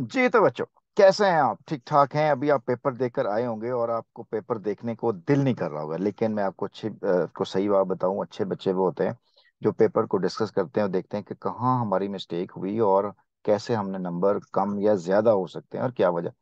जी तो बच्चों कैसे हैं आप ठीक ठाक हैं अभी आप पेपर देकर आए होंगे और आपको पेपर देखने को दिल नहीं कर रहा होगा लेकिन मैं आपको अच्छे को सही बात बताऊं अच्छे बच्चे वो होते हैं जो पेपर को डिस्कस करते हैं और देखते हैं कि कहाँ हमारी मिस्टेक हुई और कैसे हमने नंबर कम या ज्यादा हो सकते हैं और क्या वजह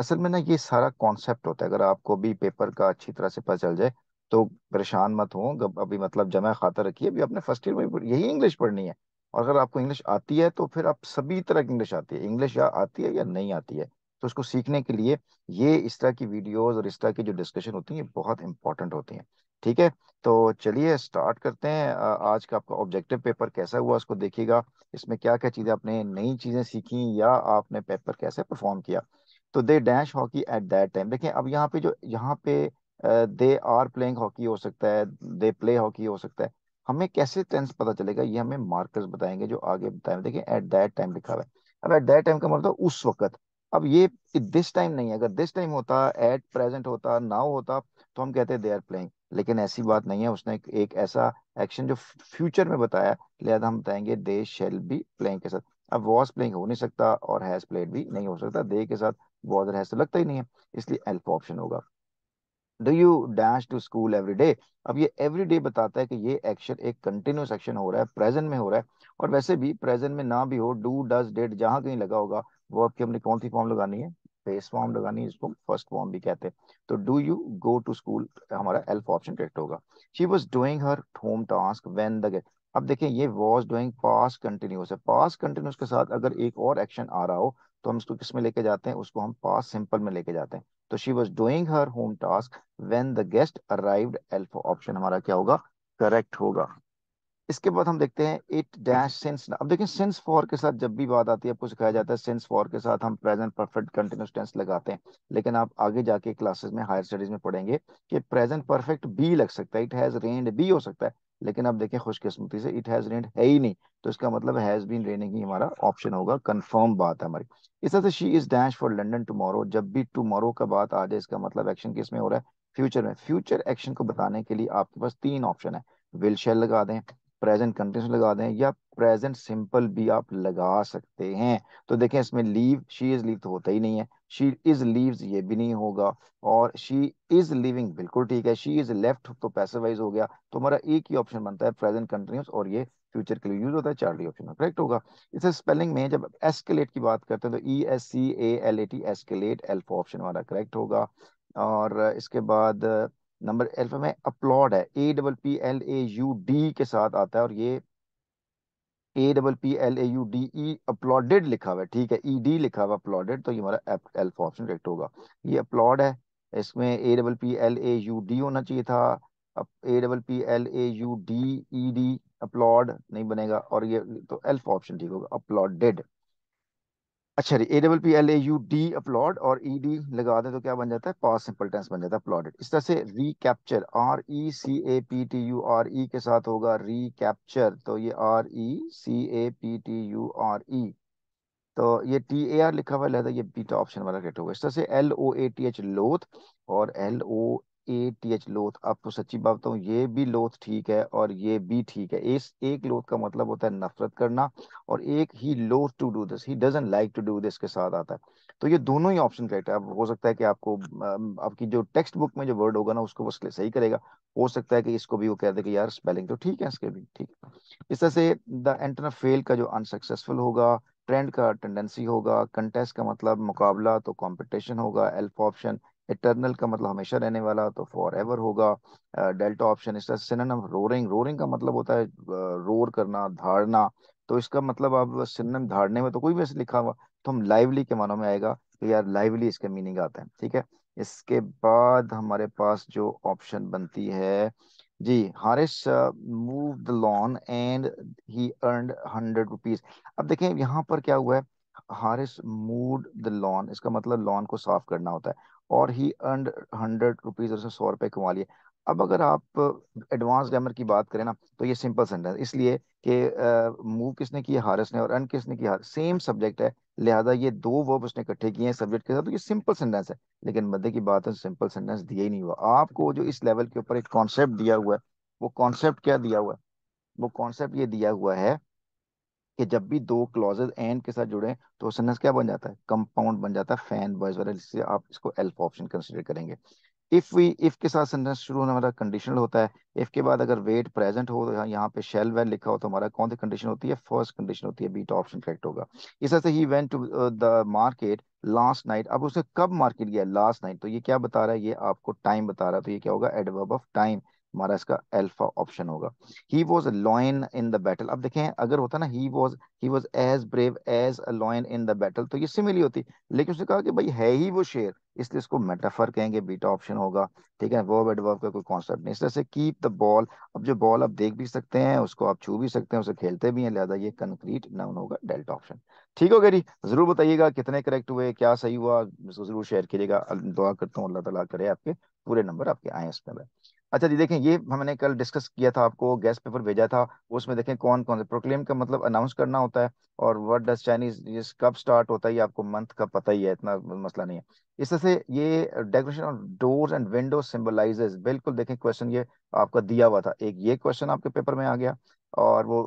असल में ना ये सारा कॉन्सेप्ट होता है अगर आपको भी पेपर का अच्छी तरह से पता चल जाए तो परेशान मत हो अभी मतलब जमा खाता रखिए अभी आपने फर्स्ट ईयर में यही इंग्लिश पढ़नी है और अगर आपको इंग्लिश आती है तो फिर आप सभी तरह की इंग्लिश आती है इंग्लिश या आती है या नहीं आती है तो उसको सीखने के लिए ये इस तरह की वीडियोस और इस तरह की जो डिस्कशन होती है बहुत इंपॉर्टेंट होती हैं ठीक है तो चलिए स्टार्ट करते हैं आज का आपका ऑब्जेक्टिव पेपर कैसा हुआ उसको देखिएगा इसमें क्या क्या चीज़ें आपने नई चीज़ें सीखी या आपने पेपर कैसे परफॉर्म किया तो they dash hockey at that time देखें अब यहाँ पे जो यहाँ पे दे आर प्लेइंग हॉकी हो सकता है दे प्ले हॉकी हो सकता है हमें कैसे टेंस पता चलेगा ये हमें मार्कर्स बताएंगे जो आगे बताएंगे देखिए एट दैट टाइम लिखा हुआ है अब एट दैट टाइम का मतलब उस वक्त अब ये दिस टाइम नहीं है अगर दिस टाइम होता एट प्रेजेंट होता नाउ होता तो हम कहते दे आर प्लेइंग लेकिन ऐसी बात नहीं है उसने एक ऐसा एक्शन जो फ्यूचर में बताया लिहाजा हम बताएंगे दे शेल बी प्लेइंग के साथ अब वॉज प्लेइंग हो नहीं सकता और हैज प्लेड भी नहीं हो सकता दे के साथ वॉज और हैज तो लगता ही नहीं है इसलिए एल्फ ऑप्शन होगा do you dash to school every day अब ये एवरी डे बताता है कि ये एक्शन एक कंटिन्यूस एक्शन हो रहा है प्रेजेंट में हो रहा है और वैसे भी प्रेजेंट में ना भी हो डू डज डेट जहां कहीं लगा होगा वो आपकी हमने कौन सी फॉर्म लगानी है बेस फॉर्म लगानी है इसको फर्स्ट फॉर्म भी कहते हैं तो do you go to school हमारा एल्फ ऑप्शन करेक्ट होगा she was doing her home task when the gate अब देखें ये वॉज डूइंग पास कंटिन्यूस है पास कंटिन्यूस के साथ अगर एक और एक्शन आ रहा हो तो हम इसको किस में लेके जाते हैं उसको हम पास सिंपल में लेके जाते हैं तो she was doing her home task when the guest arrived alpha option हमारा क्या होगा करेक्ट होगा इसके बाद हम देखते हैं इट डैश सिंस अब देखें सिंस फॉर के साथ जब भी बात आती है आपको सिखाया जाता है सिंस फॉर के साथ हम प्रेजेंट परफेक्ट कंटिन्यूस टेंस लगाते हैं लेकिन आप आगे जाके क्लासेस में हायर स्टडीज में पढ़ेंगे कि प्रेजेंट परफेक्ट बी लग सकता है इट हैज रेंड बी हो सकता है लेकिन अब देखें खुशकिस्मती से इट हैज रेंड है ही नहीं तो इसका मतलब हैज बीन रेनिंग ही हमारा ऑप्शन होगा कंफर्म बात है हमारी इस तरह से she is dash for London tomorrow जब भी टुमारो का बात आ जाए इसका मतलब एक्शन किस में हो रहा है फ्यूचर में फ्यूचर एक्शन को बताने के लिए आपके पास तीन ऑप्शन है विल शेल लगा दें प्रेजेंट कंटिन्यूस लगा दें या प्रेजेंट सिंपल भी आप लगा सकते हैं तो देखें इसमें लीव शी इज लीव तो होता ही नहीं है शी इज लीव ये भी नहीं होगा और शी इज लिविंग बिल्कुल ठीक है शी इज लेफ्ट तो पैसेवाइज हो गया तो हमारा एक ही ऑप्शन बनता है प्रेजेंट कंटिन्यूस और ये फ्यूचर के लिए यूज होता है चार्ली ऑप्शन करेक्ट होगा इसे स्पेलिंग में जब एस्केलेट की बात करते हैं तो E S C A L A T escalate alpha option हमारा करेक्ट होगा और इसके बाद नंबर एल्फ में अपलॉड है A double P L A U D के साथ आता है और ये A double P L A U D E applauded लिखा हुआ है ठीक है ई e डी लिखा हुआ अपलॉडेड तो ये हमारा एल्फ ऑप्शन करेक्ट होगा ये अपलॉड है इसमें A double P L A U D होना चाहिए था A double P L A U D E D applaud नहीं बनेगा और ये तो एल्फ ऑप्शन ठीक होगा अपलॉडेड अच्छा जी A double P L A U D applaud और ई e डी लगा दें तो क्या बन जाता है पास सिंपल टेंस बन जाता है अपलॉडेड इस तरह से recapture R E C A P T U R E के साथ होगा रिकैप्चर तो ये R E C A P T U R E तो ये टी ए आर लिखा हुआ लहदा ये बीटा ऑप्शन वाला रेट होगा इस तरह से L O A T H loath और L O A T H loath आपको तो सच्ची बात बताऊँ ये भी लोथ ठीक है और ये भी ठीक है इस एक लोथ का मतलब होता है नफरत करना और एक ही loath to do this he doesn't like to do this के साथ आता है तो ये दोनों ही ऑप्शन करेक्ट है अब हो सकता है कि आपको आपकी जो टेक्स्ट बुक में जो वर्ड होगा ना उसको वो सही करेगा हो सकता है कि इसको भी वो कह दे कि यार स्पेलिंग तो ठीक है इसके भी ठीक है इस तरह से द एंटर फेल का जो अनसक्सेसफुल होगा ट्रेंड का टेंडेंसी होगा कंटेस्ट का मतलब मुकाबला तो कंपटीशन होगा एल्फ ऑप्शन इटरनल का मतलब हमेशा रहने वाला तो फॉर एवर होगा डेल्टा ऑप्शन इसका सिननम रोरिंग रोरिंग का मतलब होता है रोर करना धारना तो इसका मतलब आप सिननम धारने में तो कोई भी ऐसे लिखा हुआ तो हम लाइवली के मानों में आएगा तो यार लाइवली इसका मीनिंग आता है ठीक है इसके बाद हमारे पास जो ऑप्शन बनती है जी Haris move the lawn and he earn hundred rupees अब देखें यहाँ पर क्या हुआ है हारिस मूड द लॉन इसका मतलब लॉन को साफ करना होता है और ही अर्न हंड्रेड रुपीज और सौ रुपए कमा लिए अब अगर आप एडवांस ग्रामर की बात करें ना तो ये सिंपल सेंटेंस इसलिए कि मूव किसने किया हारिस ने और अर्न किसने किया सेम सब्जेक्ट है लिहाजा ये दो वर्ब उसने इकट्ठे किए हैं सब्जेक्ट के साथ तो ये सिंपल सेंटेंस है लेकिन मदे की बात है सिंपल सेंटेंस दिया ही नहीं हुआ आपको जो इस लेवल के ऊपर एक कॉन्सेप्ट दिया हुआ है वो कॉन्सेप्ट क्या दिया हुआ है वो कॉन्सेप्ट ये दिया हुआ है कि जब भी दो क्लॉजेज एंड के साथ जुड़े तो सेंटेंस क्या बन जाता है कंपाउंड बन जाता है फैन बॉयज वगैरह इसलिए आप इसको एल्फ ऑप्शन कंसिडर करेंगे इफ वी इफ के साथ सेंटेंस शुरू होने वाला कंडीशनल होता है इफ के बाद अगर वेट प्रेजेंट हो तो यहाँ पे शेल वेल लिखा हो तो हमारा कौन सी कंडीशन होती है फर्स्ट कंडीशन होती है बीटा ऑप्शन करेक्ट होगा इस तरह से he went to the market last night अब उसे कब मार्केट गया लास्ट नाइट तो ये क्या बता रहा है ये आपको टाइम बता रहा है तो ये क्या होगा एडवर्ब ऑफ टाइम हमारा इसका अल्फा ऑप्शन होगा he was lion in the battle अब देखें अगर होता ना he was he was as brave as a lion in the battle तो ये सिमिली होती लेकिन उसने कहा कि भाई है ही वो शेर इसलिए इसको मेटाफर कहेंगे बीटा ऑप्शन होगा ठीक है वर्ब एडवर्ब का कोई कॉन्सेप्ट नहीं इस तरह से कीप द बॉल अब जो बॉल आप देख भी सकते हैं उसको आप छू भी सकते हैं उसे खेलते भी हैं लिहाजा ये कंक्रीट नाउन होगा डेल्टा ऑप्शन ठीक हो गरी जरूर बताइएगा कितने करेक्ट हुए क्या सही हुआ इसको जरूर शेयर कीजिएगा दुआ करता हूँ अल्लाह तला करे आपके पूरे नंबर आपके आए इसमें अच्छा जी देखें ये हमने कल डिस्कस किया था आपको गैस पेपर भेजा था उसमें देखें कौन कौन से प्रोक्लेम का मतलब अनाउंस करना होता है और वर्ड डज चाइनीज कब स्टार्ट होता है आपको मंथ का पता ही है इतना मसला नहीं है इस तरह से ये decoration of doors and window symbolises बिल्कुल देखें क्वेश्चन ये आपका दिया हुआ था एक ये क्वेश्चन आपके पेपर में आ गया और वो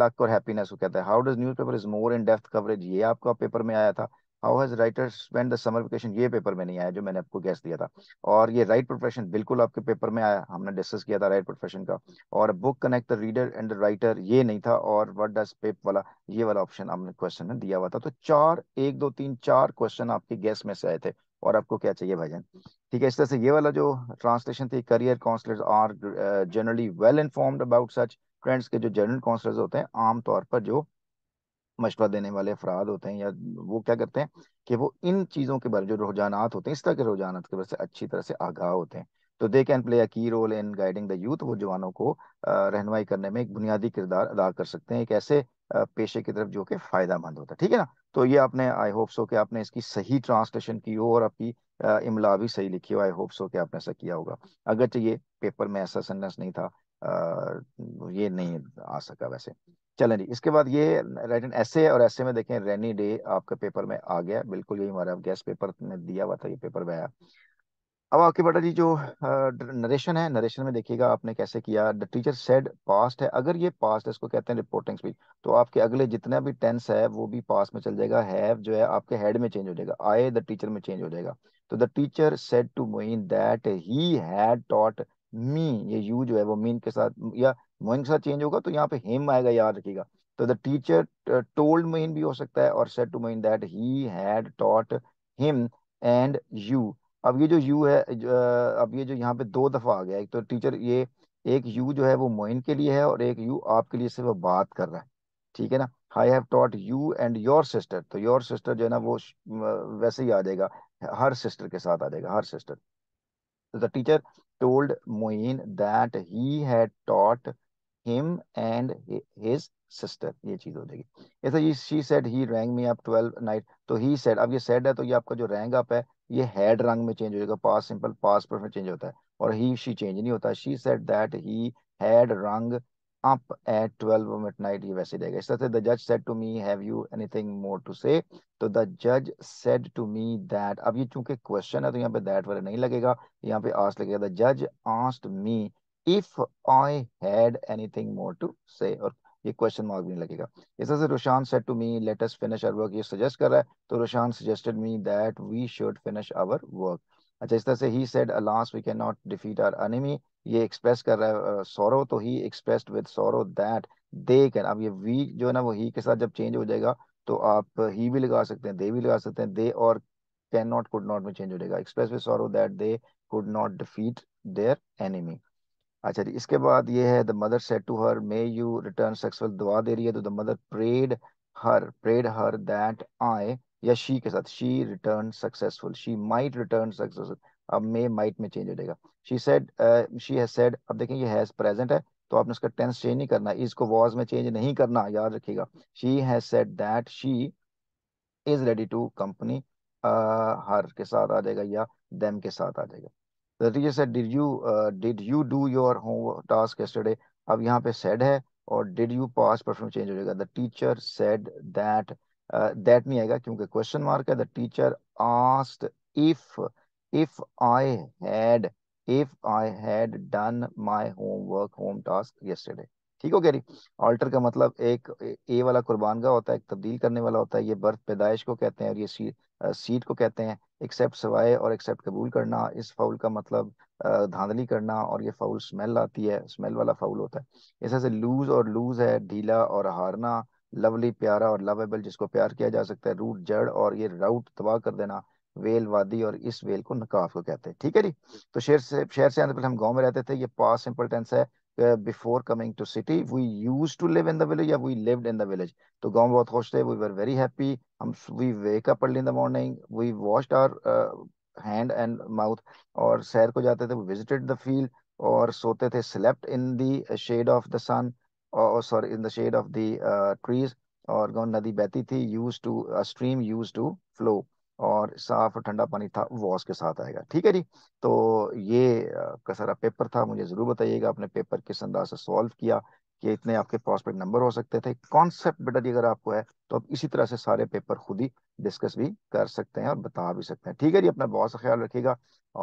लक और हैप्पीनेस को कहता है how does newspaper is more in depth coverage ये आपका पेपर में आया था how has writer spend the summer vacation ये पेपर में नहीं आया जो मैंने आपको गैस दिया था और ये राइट प्रोफेशन बिल्कुल आपके पेपर में आया हमने डिस्कस किया था राइट प्रोफेशन का और book connect the reader and the writer ये नहीं था और वट डज पेप वाला ये वाला ऑप्शन हमने क्वेश्चन में दिया हुआ था तो चार एक दो तीन चार क्वेश्चन आपके गैस में से आए थे और आपको क्या चाहिए भाईजान ठीक है इस तरह से ये वाला जो ट्रांसलेशन थी career counsellors are generally well informed about such trends के जो जनरल काउंसलर्स होते हैं आमतौर पर जो मशवरा देने वाले अफराद होते हैं या वो क्या करते हैं कि वो इन चीज़ों के बारे में जो रुझाना होते हैं इस तरह के रुझानात के वजह से अच्छी तरह से आगाह होते हैं तो they can play a key role in guiding the youth वो जवानों को रहनमाई करने में एक बुनियादी किरदार अदा कर सकते हैं एक ऐसे पेशे की तरफ जो कि फ़ायदा मंद होता है ठीक है ना तो ये आपने आई होप सो कि आपने इसकी सही ट्रांसलेशन की हो और आपकी इमला भी सही लिखी हो आई होप सो कि आपने ऐसा किया होगा अगर ये पेपर में ऐसा सेंटेंस नहीं था आ, ये नहीं आ सका वैसे चलें जी इसके बाद ये राइट एंड ऐसे और ऐसे में देखें रेनी डे आपके पेपर में आ गया बिल्कुल यही हमारा गैस पेपर में दिया हुआ था ये पेपर में आया अब आपके बेटा जी जो नरेशन है नरेशन में देखिएगा आपने कैसे किया द टीचर सेड पास्ट है अगर ये पास्ट है इसको कहते हैं रिपोर्टिंग स्पीच तो आपके अगले जितना भी टेंस है वो भी पास्ट में चल जाएगा हैव जो है आपके हेड में चेंज हो जाएगा आए द टीचर में चेंज हो जाएगा तो the teacher said to Moin that he had taught me ये यू जो है वो मीन के साथ या मोइन के साथ चेंज होगा तो यहाँ पे हिम आएगा याद रखिएगा तो द टीचर टोल्ड मोइन भी हो सकता है और said to Moin that he had taught him and you अब ये जो यू है uh, अब ये जो यहाँ पे दो दफा आ गया एक तो टीचर ये एक यू जो है वो मोइन के लिए है और एक यू आपके लिए सिर्फ बात कर रहा है ठीक है ना I have taught you and your sister तो योर सिस्टर जो है ना वो वैसे ही आ जाएगा हर सिस्टर के साथ आ जाएगा her sister the teacher told Moin that he had taught him and his sister ये चीज हो जाएगी ऐसा she said he rang me up 12 night तो ही सेड अब ये सेड है तो ये आपका जो रैंक अप है ये हेड रंग में चेंज हो जाएगा पास सिंपल पास पर में चेंज होता है और ही शी चेंज नहीं होता she said that he had rang up at 12 midnight ये वैसे रहेगा इस तरह से द जज said to me have you anything more to say तो द जज सेड टू मी दैट अब ये चूंकि क्वेश्चन है तो यहाँ पे दैट वाला नहीं लगेगा यहाँ पे आस लगेगा द जज asked me if I had anything more to say और ये क्वेश्चन मार्क भी नहीं लगेगा इस तरह से Rushan said to me let us finish our work ये सजेस्ट कर रहा है तो Rushan suggested me that we should finish our work अच्छा इस तरह से he said alas we can not defeat our enemy ये एक्सप्रेस कर रहा है सौरव तो he expressed with Saurav that they can अब ये वी जो है ना वो ही के साथ जब चेंज हो जाएगा तो आप ही भी लगा सकते हैं दे भी लगा सकते हैं दे और कैन नॉट कुड नॉट में चेंज हो जाएगा express with Saurav that they could not defeat their enemy अच्छा जी इसके बाद ये है the mother said to her may you return successful दुआ दे रही है तो the mother prayed her prayed her that I या शी के साथ she return successful she might return successful अब मे माइट में चेंज हो जाएगा she said she has said अब देखें ये हैज प्रेजेंट है तो आपने उसका टेंस चेंज नहीं करना इसको वाज में चेंज नहीं करना याद रखिएगा she has said that she is ready to company her के साथ आ जाएगा या देम के साथ आ जाएगा the teacher said did you uh, did you do your homework task yesterday अब यहाँ पे said है और did you pass perform change हो जाएगा the teacher said that uh, that नहीं आएगा क्योंकि क्वेश्चन मार्क है the teacher asked if if I had if I had done my homework home task yesterday ठीक हो गया जी ऑल्टर का मतलब एक ए वाला कुर्बान का होता है एक तब्दील करने वाला होता है ये बर्थ पैदाइश को कहते हैं और ये सी सीट को कहते हैं एक्सेप्ट सवाए और एक्सेप्ट कबूल करना इस फाउल का मतलब धांधली करना और ये फाउल स्मेल आती है स्मेल वाला फाउल होता है इस तरह से लूज और लूज है ढीला और हारना लवली प्यारा और लवेबल जिसको प्यार किया जा सकता है रूट जड़ और ये राउट तबाह कर देना वेल वादी और इस वेल को नकाफ को कहते हैं ठीक है जी तो शेर से शेर से आने पहले हम गांव में रहते थे ये पास सिंपल टेंस है Uh, before coming to city we used to live in the village yeah we lived in the village to gaon bahut khush we were very happy um, we wake up early in the morning we washed our uh, hand and mouth or sair ko jate the we visited the field or sote the slept in the shade of the sun or, sorry in the shade of the uh, trees Or, गौन नदी बहती used to a stream used to flow और साफ और ठंडा पानी था wash के साथ आएगा ठीक है जी तो ये कसरा सारा पेपर था मुझे ज़रूर बताइएगा आपने पेपर किस अंदाज से सॉल्व किया कि इतने आपके प्रॉस्पेक्ट नंबर हो सकते थे कॉन्सेप्ट बेटा जी अगर आपको है तो आप इसी तरह से सारे पेपर खुद ही डिस्कस भी कर सकते हैं और बता भी सकते हैं ठीक है जी अपना बहुत सा ख्याल रखिएगा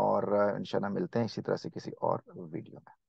और इंशाल्लाह मिलते हैं इसी तरह से किसी और वीडियो में